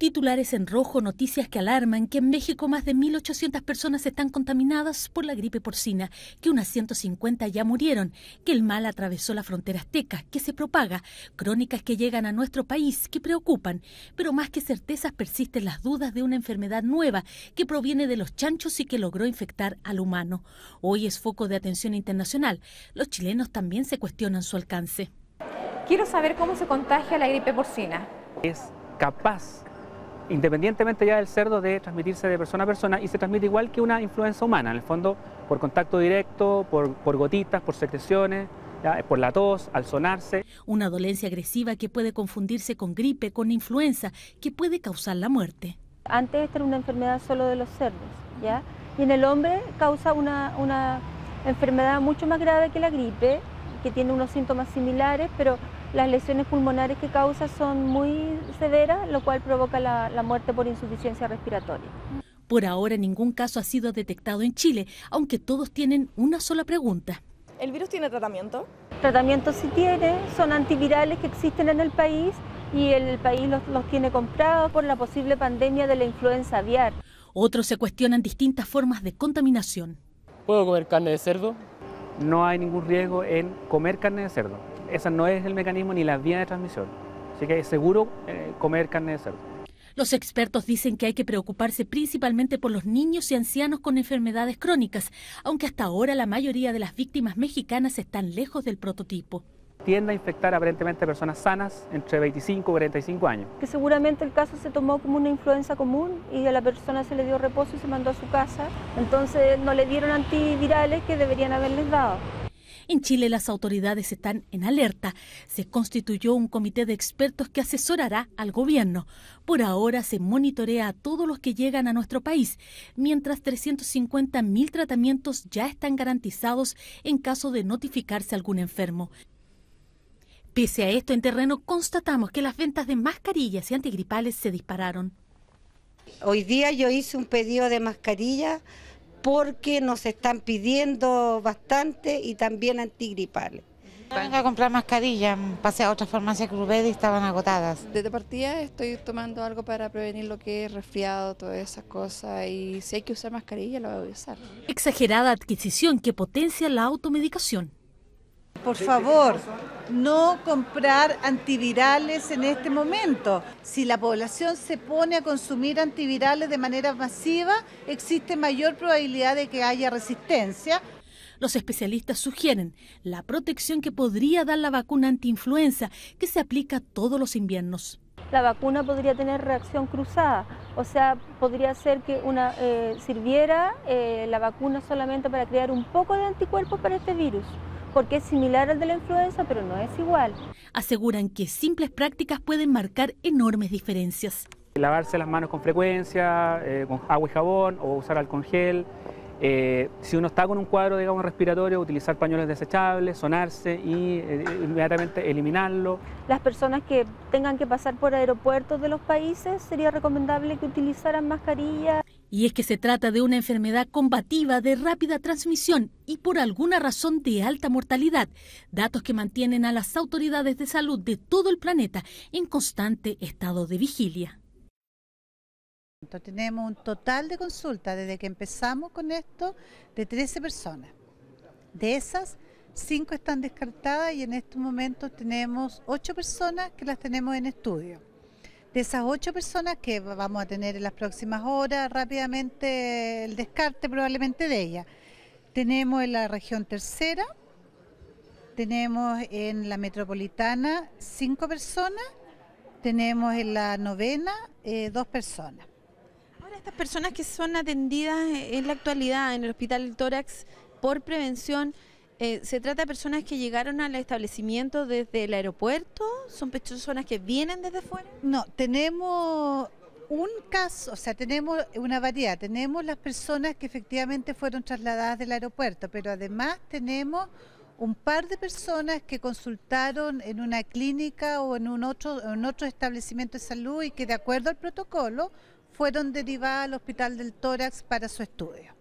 Titulares en rojo, noticias que alarman que en México más de 1.800 personas están contaminadas por la gripe porcina, que unas 150 ya murieron, que el mal atravesó la frontera azteca, que se propaga, crónicas que llegan a nuestro país, que preocupan, pero más que certezas persisten las dudas de una enfermedad nueva que proviene de los chanchos y que logró infectar al humano. Hoy es foco de atención internacional. Los chilenos también se cuestionan su alcance. Quiero saber cómo se contagia la gripe porcina. Es capaz independientemente ya del cerdo de transmitirse de persona a persona y se transmite igual que una influenza humana, en el fondo por contacto directo, por, gotitas, por secreciones, por la tos, al sonarse. Una dolencia agresiva que puede confundirse con gripe, con influenza, que puede causar la muerte. Antes esta era una enfermedad solo de los cerdos, ¿ya? Y en el hombre causa una, una enfermedad mucho más grave que la gripe, que tiene unos síntomas similares, pero las lesiones pulmonares que causa son muy severas, lo cual provoca la, muerte por insuficiencia respiratoria. Por ahora ningún caso ha sido detectado en Chile, aunque todos tienen una sola pregunta. ¿El virus tiene tratamiento? Tratamiento sí tiene, son antivirales que existen en el país y el país los, los tiene comprados por la posible pandemia de la influenza aviar. Otros se cuestionan distintas formas de contaminación. ¿Puedo comer carne de cerdo? No hay ningún riesgo en comer carne de cerdo ese no es el mecanismo ni la vía de transmisión. Así que es seguro eh, comer carne de cerdo. Los expertos dicen que hay que preocuparse principalmente por los niños y ancianos con enfermedades crónicas, aunque hasta ahora la mayoría de las víctimas mexicanas están lejos del prototipo. Tiende a infectar aparentemente a personas sanas entre 25 y 45 años. Que seguramente el caso se tomó como una influenza común y a la persona se le dio reposo y se mandó a su casa. Entonces no le dieron antivirales que deberían haberles dado. En Chile las autoridades están en alerta. Se constituyó un comité de expertos que asesorará al gobierno. Por ahora se monitorea a todos los que llegan a nuestro país, mientras 350.000 tratamientos ya están garantizados en caso de notificarse algún enfermo. Pese a esto, en terreno constatamos que las ventas de mascarillas y antigripales se dispararon. Hoy día yo hice un pedido de mascarilla porque nos están pidiendo bastante y también antigripales. Vengo a comprar mascarillas, pasé a otra farmacia que y estaban agotadas. Desde partida estoy tomando algo para prevenir lo que es resfriado, todas esas cosas, y si hay que usar mascarilla, lo voy a usar. Exagerada adquisición que potencia la automedicación. Por favor, no comprar antivirales en este momento. Si la población se pone a consumir antivirales de manera masiva, existe mayor probabilidad de que haya resistencia. Los especialistas sugieren la protección que podría dar la vacuna antiinfluenza que se aplica todos los inviernos. La vacuna podría tener reacción cruzada, o sea, podría ser que una eh, sirviera eh, la vacuna solamente para crear un poco de anticuerpos para este virus porque es similar al de la influenza, pero no es igual. Aseguran que simples prácticas pueden marcar enormes diferencias. Lavarse las manos con frecuencia, eh, con agua y jabón o usar alcohol gel. Eh, si uno está con un cuadro, digamos, respiratorio, utilizar pañuelos desechables, sonarse y eh, inmediatamente eliminarlo. Las personas que tengan que pasar por aeropuertos de los países, sería recomendable que utilizaran mascarillas y es que se trata de una enfermedad combativa de rápida transmisión y por alguna razón de alta mortalidad, datos que mantienen a las autoridades de salud de todo el planeta en constante estado de vigilia. Tenemos un total de consultas desde que empezamos con esto de 13 personas. De esas, 5 están descartadas y en este momento tenemos 8 personas que las tenemos en estudio. De esas ocho personas que vamos a tener en las próximas horas, rápidamente el descarte probablemente de ellas. Tenemos en la región tercera, tenemos en la metropolitana cinco personas, tenemos en la novena eh, dos personas. Ahora, estas personas que son atendidas en la actualidad en el Hospital Tórax por prevención, eh, se trata de personas que llegaron al establecimiento desde el aeropuerto, son personas que vienen desde fuera. No, tenemos un caso, o sea, tenemos una variedad, tenemos las personas que efectivamente fueron trasladadas del aeropuerto, pero además tenemos un par de personas que consultaron en una clínica o en un otro, en otro establecimiento de salud y que de acuerdo al protocolo fueron derivadas al hospital del tórax para su estudio.